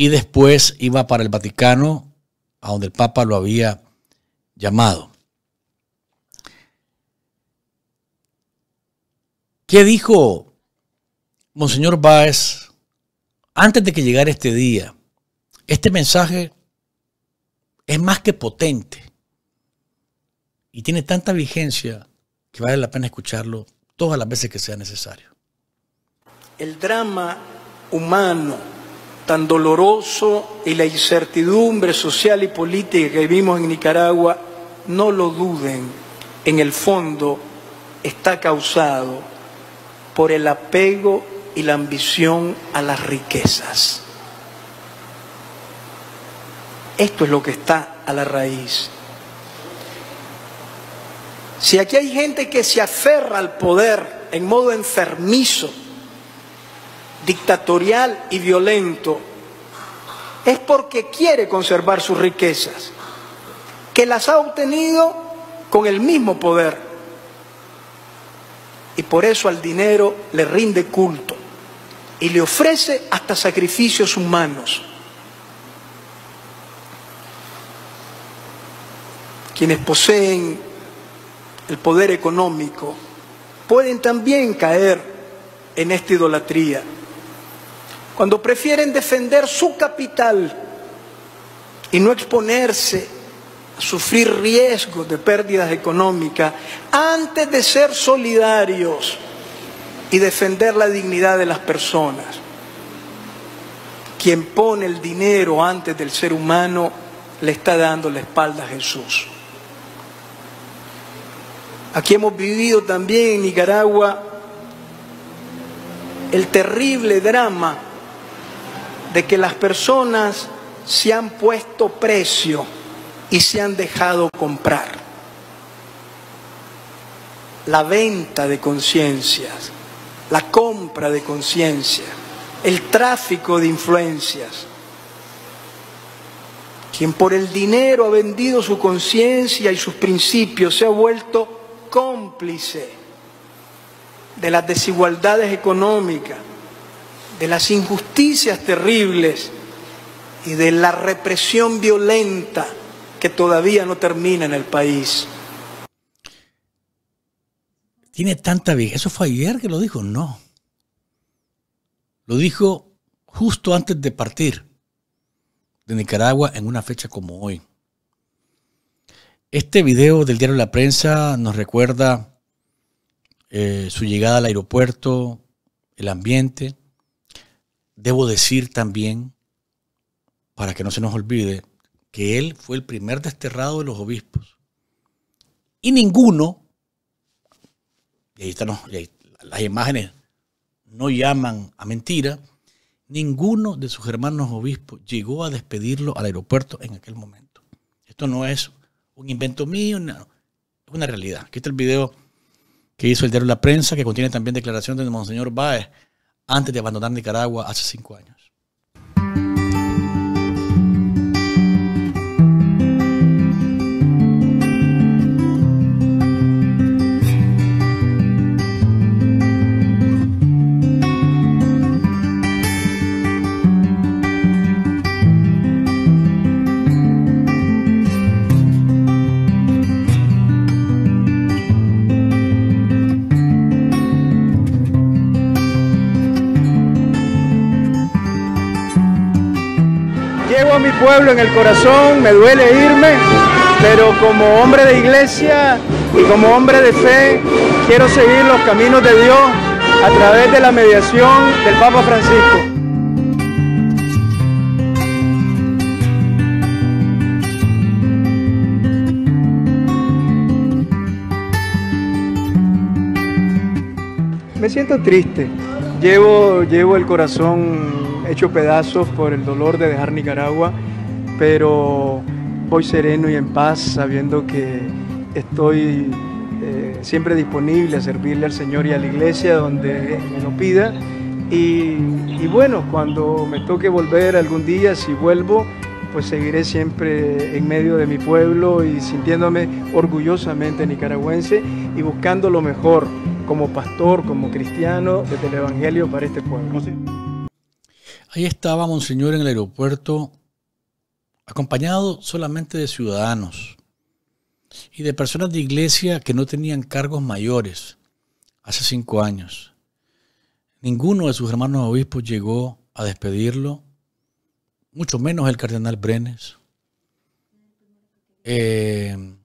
y después iba para el Vaticano, a donde el Papa lo había llamado. ¿Qué dijo Monseñor Báez antes de que llegara este día? Este mensaje es más que potente y tiene tanta vigencia que vale la pena escucharlo todas las veces que sea necesario. El drama humano tan doloroso y la incertidumbre social y política que vivimos en Nicaragua, no lo duden, en el fondo está causado por el apego y la ambición a las riquezas. Esto es lo que está a la raíz. Si aquí hay gente que se aferra al poder en modo enfermizo, dictatorial y violento, es porque quiere conservar sus riquezas, que las ha obtenido con el mismo poder. Y por eso al dinero le rinde culto y le ofrece hasta sacrificios humanos. Quienes poseen el poder económico pueden también caer en esta idolatría cuando prefieren defender su capital y no exponerse a sufrir riesgos de pérdidas económicas antes de ser solidarios y defender la dignidad de las personas. Quien pone el dinero antes del ser humano le está dando la espalda a Jesús. Aquí hemos vivido también en Nicaragua el terrible drama de que las personas se han puesto precio y se han dejado comprar. La venta de conciencias, la compra de conciencia, el tráfico de influencias. Quien por el dinero ha vendido su conciencia y sus principios se ha vuelto cómplice de las desigualdades económicas, de las injusticias terribles y de la represión violenta que todavía no termina en el país. Tiene tanta vieja. ¿Eso fue ayer que lo dijo? No. Lo dijo justo antes de partir de Nicaragua en una fecha como hoy. Este video del diario La Prensa nos recuerda eh, su llegada al aeropuerto, el ambiente. Debo decir también, para que no se nos olvide, que él fue el primer desterrado de los obispos. Y ninguno, y ahí están las imágenes, no llaman a mentira, ninguno de sus hermanos obispos llegó a despedirlo al aeropuerto en aquel momento. Esto no es un invento mío, es una realidad. Aquí está el video que hizo el diario La Prensa, que contiene también declaraciones de Monseñor Báez, antes de abandonar Nicaragua hace cinco años. en el corazón, me duele irme, pero como hombre de iglesia y como hombre de fe, quiero seguir los caminos de Dios a través de la mediación del Papa Francisco. Me siento triste. Llevo, llevo el corazón hecho pedazos por el dolor de dejar Nicaragua pero voy sereno y en paz sabiendo que estoy eh, siempre disponible a servirle al Señor y a la iglesia donde me lo pida. Y, y bueno, cuando me toque volver algún día, si vuelvo, pues seguiré siempre en medio de mi pueblo y sintiéndome orgullosamente nicaragüense y buscando lo mejor como pastor, como cristiano, desde el Evangelio para este pueblo. Ahí estaba Monseñor en el aeropuerto acompañado solamente de ciudadanos y de personas de iglesia que no tenían cargos mayores hace cinco años. Ninguno de sus hermanos obispos llegó a despedirlo, mucho menos el cardenal Brenes. Eh,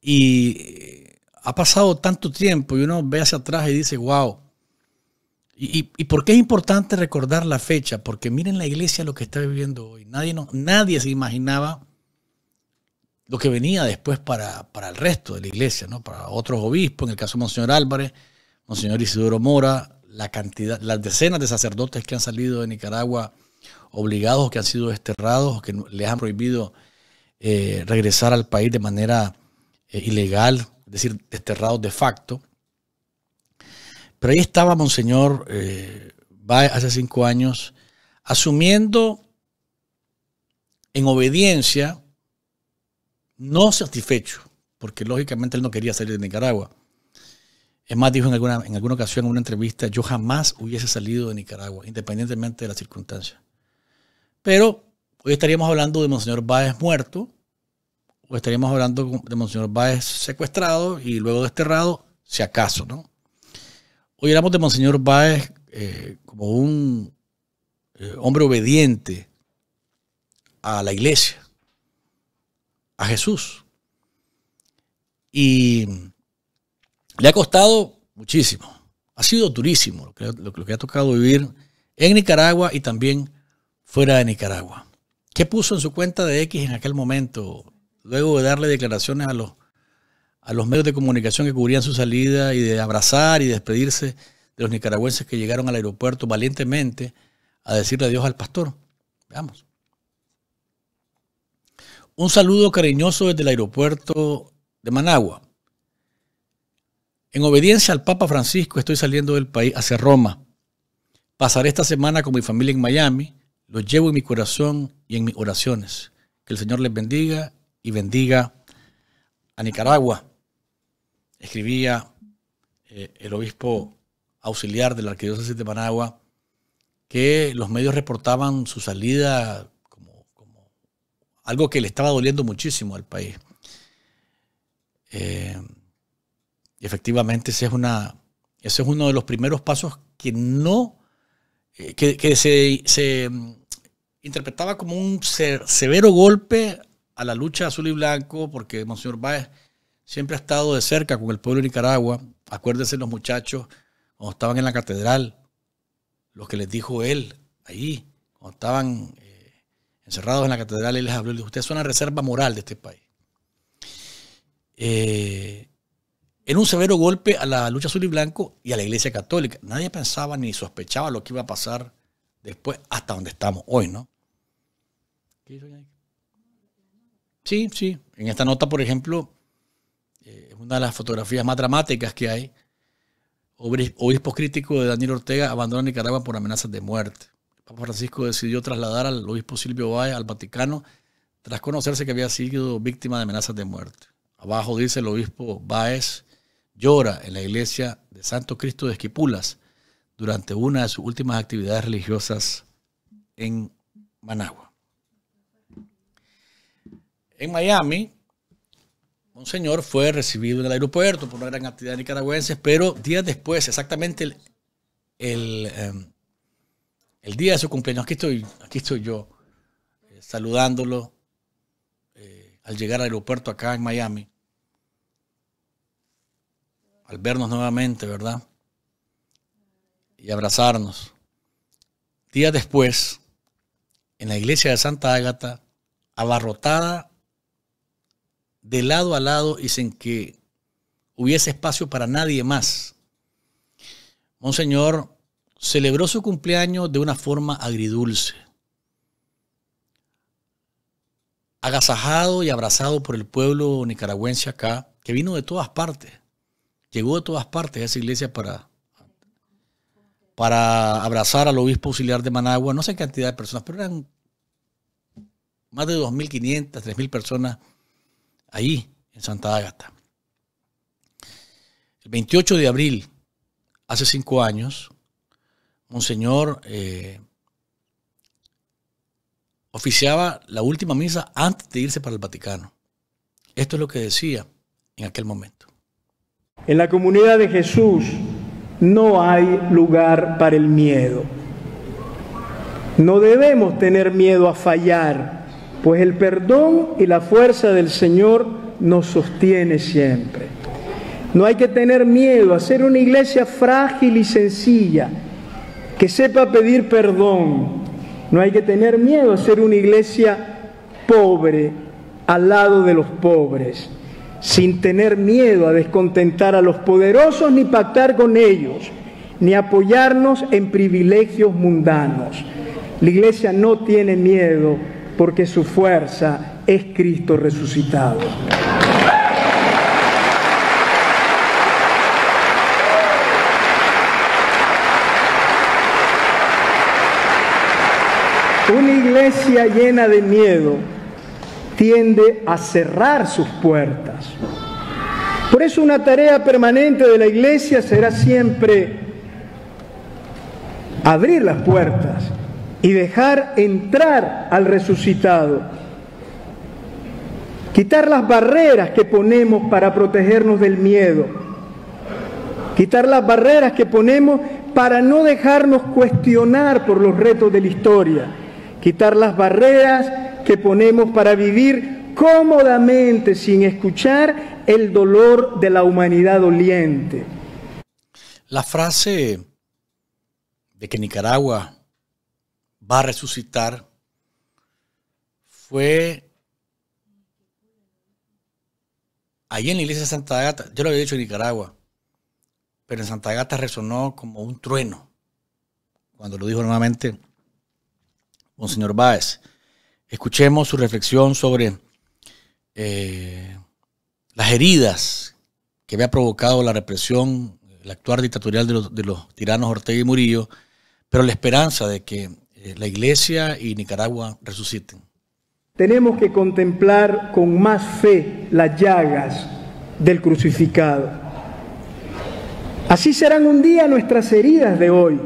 y ha pasado tanto tiempo y uno ve hacia atrás y dice, wow, ¿Y, y, por qué es importante recordar la fecha? Porque miren la iglesia lo que está viviendo hoy. Nadie, no, nadie se imaginaba lo que venía después para, el resto de la iglesia, ¿no? para otros obispos, en el caso de Monseñor Álvarez, Monseñor Isidoro Mora, la cantidad, las decenas de sacerdotes que han salido de Nicaragua obligados, que han sido desterrados, que les han prohibido eh, regresar al país de manera eh, ilegal, es decir, desterrados de facto. Pero ahí estaba Monseñor eh, hace cinco años asumiendo en obediencia, no satisfecho, porque lógicamente él no quería salir de Nicaragua. Es más, dijo en alguna, en alguna ocasión en una entrevista, yo jamás hubiese salido de Nicaragua, independientemente de las circunstancias. Pero hoy estaríamos hablando de Monseñor Báez muerto, o estaríamos hablando de Monseñor Báez secuestrado y luego desterrado, si acaso, ¿no? Hoy hablamos de Monseñor Báez eh, como un eh, hombre obediente a la iglesia, a Jesús. Y le ha costado muchísimo. Ha sido durísimo lo que, lo que ha tocado vivir en Nicaragua y también fuera de Nicaragua. ¿Qué puso en su cuenta de X en aquel momento, luego de darle declaraciones a los a los medios de comunicación que cubrían su salida y de abrazar y despedirse de los nicaragüenses que llegaron al aeropuerto valientemente a decirle adiós al pastor. Veamos. Un saludo cariñoso desde el aeropuerto de Managua. En obediencia al Papa Francisco estoy saliendo del país hacia Roma. Pasaré esta semana con mi familia en Miami. Los llevo en mi corazón y en mis oraciones. Que el Señor les bendiga y bendiga a Nicaragua escribía eh, el obispo auxiliar de la arquidiócesis de Managua, que los medios reportaban su salida como, algo que le estaba doliendo muchísimo al país. Eh, y efectivamente ese es, una, es uno de los primeros pasos que no, eh, que, se, se mm, interpretaba como un severo golpe a la lucha azul y blanco, porque Monseñor Báez siempre ha estado de cerca con el pueblo de Nicaragua. Acuérdense los muchachos cuando estaban en la catedral, lo que les dijo él ahí, cuando estaban eh, encerrados en la catedral, él les habló, les dijo, ustedes son la reserva moral de este país. en eh, un severo golpe a la lucha azul y blanco y a la iglesia católica. Nadie pensaba ni sospechaba lo que iba a pasar después hasta donde estamos hoy, ¿no? Sí, sí. En esta nota, por ejemplo, una de las fotografías más dramáticas que hay. Obispo crítico de Daniel Ortega abandona Nicaragua por amenazas de muerte. Papa Francisco decidió trasladar al obispo Silvio Baez al Vaticano tras conocerse que había sido víctima de amenazas de muerte. Abajo dice el obispo Báez llora en la iglesia de Santo Cristo de Esquipulas durante una de sus últimas actividades religiosas en Managua. En Miami, un señor fue recibido en el aeropuerto por una gran actividad de nicaragüenses, pero días después, exactamente el, em, el, día de su cumpleaños, aquí estoy, aquí estoy yo eh, saludándolo eh, al llegar al aeropuerto acá en Miami, al vernos nuevamente, ¿verdad? Y abrazarnos. Días después, en la iglesia de Santa Ágata, abarrotada de lado a lado y sin que hubiese espacio para nadie más. Monseñor celebró su cumpleaños de una forma agridulce, agasajado y abrazado por el pueblo nicaragüense acá, que vino de todas partes, llegó de todas partes a esa iglesia para, para abrazar al obispo auxiliar de Managua, no sé cantidad de personas, pero eran más de 2.500, 3.000 personas ahí, en Santa Ágata. El 28 de abril, hace cinco años, Monseñor eh, oficiaba la última misa antes de irse para el Vaticano. Esto es lo que decía en aquel momento. En la comunidad de Jesús no hay lugar para el miedo. No debemos tener miedo a fallar pues el perdón y la fuerza del Señor nos sostiene siempre. No hay que tener miedo a ser una iglesia frágil y sencilla, que sepa pedir perdón. No hay que tener miedo a ser una iglesia pobre, al lado de los pobres, sin tener miedo a descontentar a los poderosos ni pactar con ellos, ni apoyarnos en privilegios mundanos. La iglesia no tiene miedo porque su fuerza es Cristo resucitado. Una iglesia llena de miedo tiende a cerrar sus puertas. Por eso una tarea permanente de la iglesia será siempre abrir las puertas y dejar entrar al resucitado. Quitar las barreras que ponemos para protegernos del miedo. Quitar las barreras que ponemos para no dejarnos cuestionar por los retos de la historia. Quitar las barreras que ponemos para vivir cómodamente sin escuchar el dolor de la humanidad doliente. La frase de que Nicaragua va a resucitar, fue allí en la iglesia de Santa Agata, yo lo había dicho en Nicaragua, pero en Santa Agata resonó como un trueno cuando lo dijo nuevamente Monseñor Báez. Escuchemos su reflexión sobre eh, las heridas que había provocado la represión, el actuar dictatorial de los tiranos Ortega y Murillo, pero la esperanza de que eh, la iglesia y Nicaragua resuciten. Tenemos que contemplar con más fe las llagas del crucificado. Así serán un día nuestras heridas de hoy,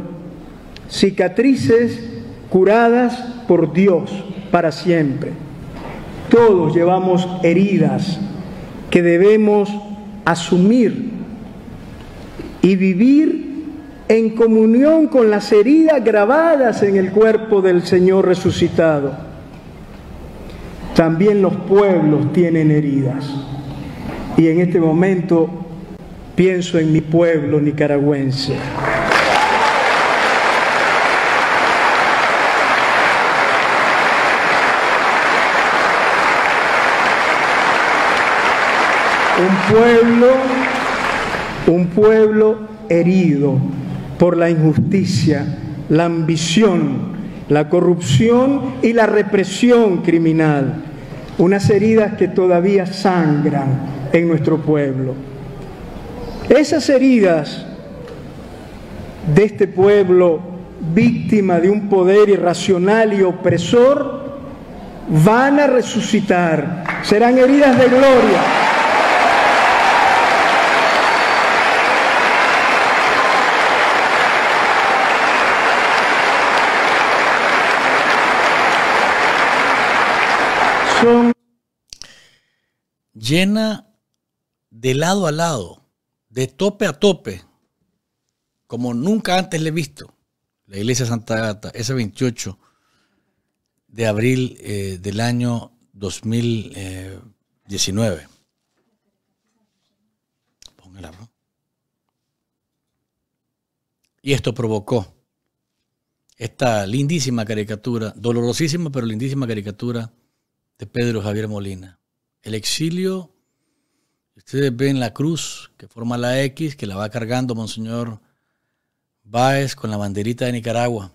cicatrices curadas por Dios para siempre. Todos llevamos heridas que debemos asumir y vivir en comunión con las heridas grabadas en el cuerpo del Señor resucitado. También los pueblos tienen heridas. Y en este momento pienso en mi pueblo nicaragüense. Un pueblo, un pueblo herido por la injusticia, la ambición, la corrupción y la represión criminal, unas heridas que todavía sangran en nuestro pueblo. Esas heridas de este pueblo víctima de un poder irracional y opresor van a resucitar, serán heridas de gloria. llena de lado a lado, de tope a tope, como nunca antes le he visto, la iglesia Santa Gata, ese 28 de abril eh, del año 2019. Eh, Póngala, Y esto provocó esta lindísima caricatura, dolorosísima pero lindísima caricatura de Pedro Javier Molina. El exilio, ustedes ven la cruz que forma la X, que la va cargando Monseñor Báez con la banderita de Nicaragua.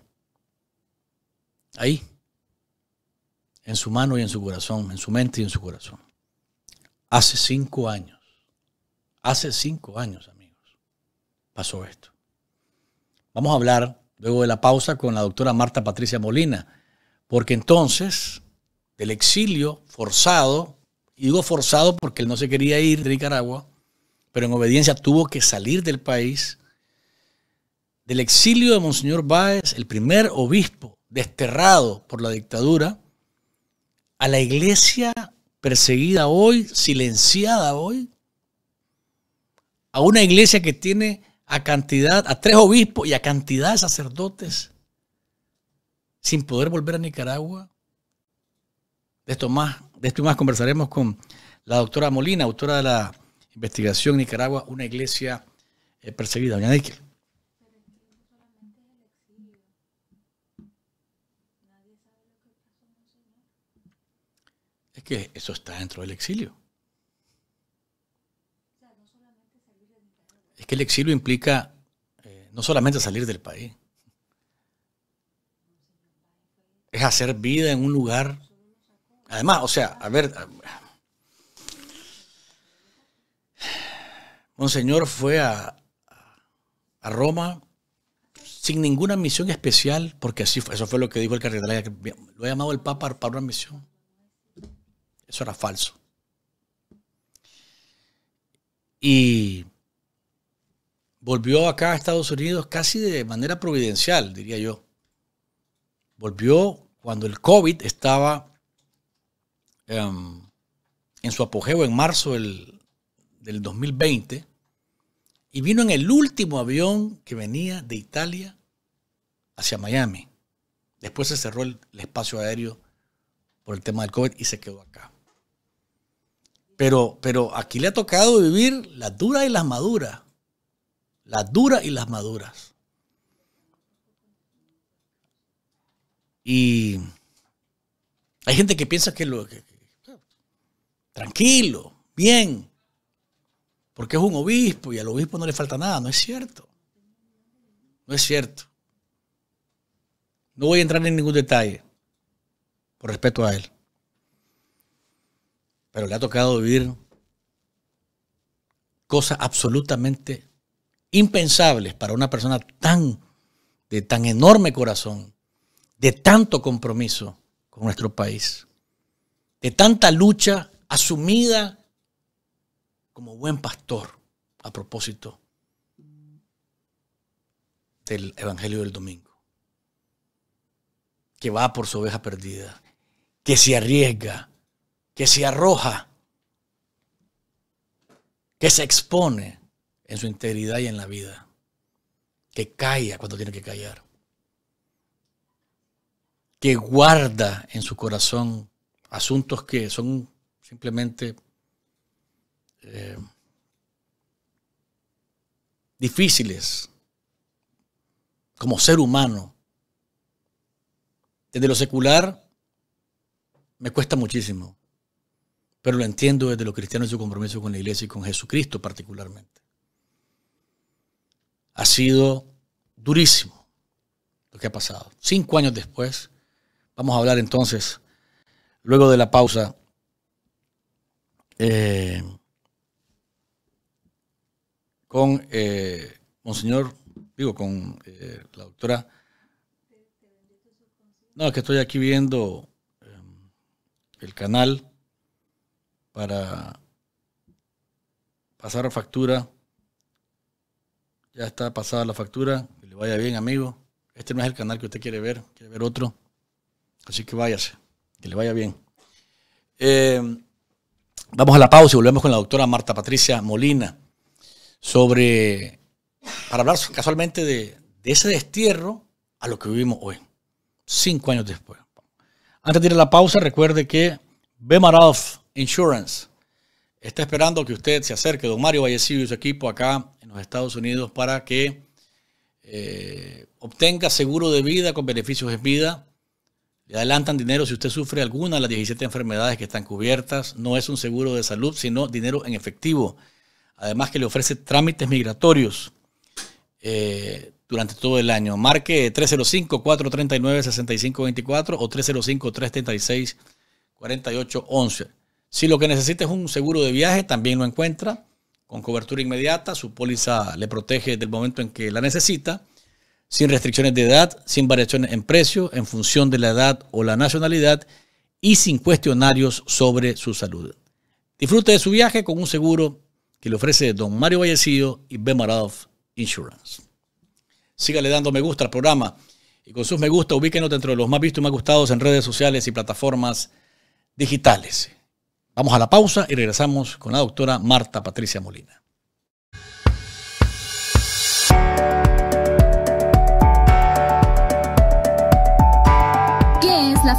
Ahí, en su mano y en su corazón, en su mente y en su corazón. Hace cinco años, hace cinco años, amigos, pasó esto. Vamos a hablar luego de la pausa con la doctora Marta Patricia Molina, porque entonces el exilio forzado, y digo forzado porque él no se quería ir de Nicaragua, pero en obediencia tuvo que salir del país, del exilio de Monseñor Báez, el primer obispo desterrado por la dictadura, a la iglesia perseguida hoy, silenciada hoy, a una iglesia que tiene a cantidad, a tres obispos y a cantidad de sacerdotes, sin poder volver a Nicaragua, de esto, más, de esto y más conversaremos con la doctora Molina, autora de la investigación Nicaragua, una iglesia eh, perseguida. Doña Es que eso está dentro del exilio. Es que el exilio implica eh, no solamente salir del país, es hacer vida en un lugar Además, o sea, a ver, Monseñor fue a, Roma sin ninguna misión especial, porque así eso fue lo que dijo el cardenal, lo ha llamado el Papa para una misión. Eso era falso. Y volvió acá a Estados Unidos casi de manera providencial, diría yo. Volvió cuando el COVID estaba Em, en su apogeo en marzo del, 2020 y vino en el último avión que venía de Italia hacia Miami. Después se cerró el, espacio aéreo por el tema del COVID y se quedó acá. Pero, pero aquí le ha tocado vivir las duras y las maduras. Las duras y las maduras. Y hay gente que piensa que, lo, que, tranquilo, bien, porque es un obispo y al obispo no le falta nada. No es cierto. No es cierto. No voy a entrar en ningún detalle por respeto a él. Pero le ha tocado vivir cosas absolutamente impensables para una persona tan de tan enorme corazón, de tanto compromiso con nuestro país, de tanta lucha asumida como buen pastor a propósito del Evangelio del Domingo, que va por su oveja perdida, que se arriesga, que se arroja, que se expone en su integridad y en la vida, que calla cuando tiene que callar, que guarda en su corazón asuntos que son simplemente eh, difíciles como ser humano. Desde lo secular me cuesta muchísimo, pero lo entiendo desde lo cristiano y su compromiso con la iglesia y con Jesucristo particularmente. Ha sido durísimo lo que ha pasado. Cinco años después, vamos a hablar entonces, luego de la pausa, eh, con eh, Monseñor, digo, con eh, la doctora. No, es que estoy aquí viendo el canal para pasar a factura. Ya está pasada la factura. Que le vaya bien, amigo. Este no es el canal que usted quiere ver, quiere ver otro. Así que váyase, que le vaya bien. Eh, Vamos a la pausa y volvemos con la doctora Marta Patricia Molina sobre, para hablar casualmente de, ese destierro a lo que vivimos hoy, cinco años después. Antes de ir a la pausa, recuerde que Bemarov Insurance está esperando que usted se acerque, don Mario Vallecillo y su equipo acá en los Estados Unidos para que eh, obtenga seguro de vida con beneficios en vida le adelantan dinero si usted sufre alguna de las 17 enfermedades que están cubiertas. No es un seguro de salud, sino dinero en efectivo. Además que le ofrece trámites migratorios eh, durante todo el año. Marque 305-439-6524 o 305-336-4811. Si lo que necesita es un seguro de viaje, también lo encuentra con cobertura inmediata. Su póliza le protege del momento en que la necesita sin restricciones de edad, sin variaciones en precio, en función de la edad o la nacionalidad y sin cuestionarios sobre su salud. Disfrute de su viaje con un seguro que le ofrece don Mario Vallecillo y Bemarov Insurance. Sígale dando me gusta al programa y con sus me gusta ubíquenos dentro de los más vistos y más gustados en redes sociales y plataformas digitales. Vamos a la pausa y regresamos con la doctora Marta Patricia Molina.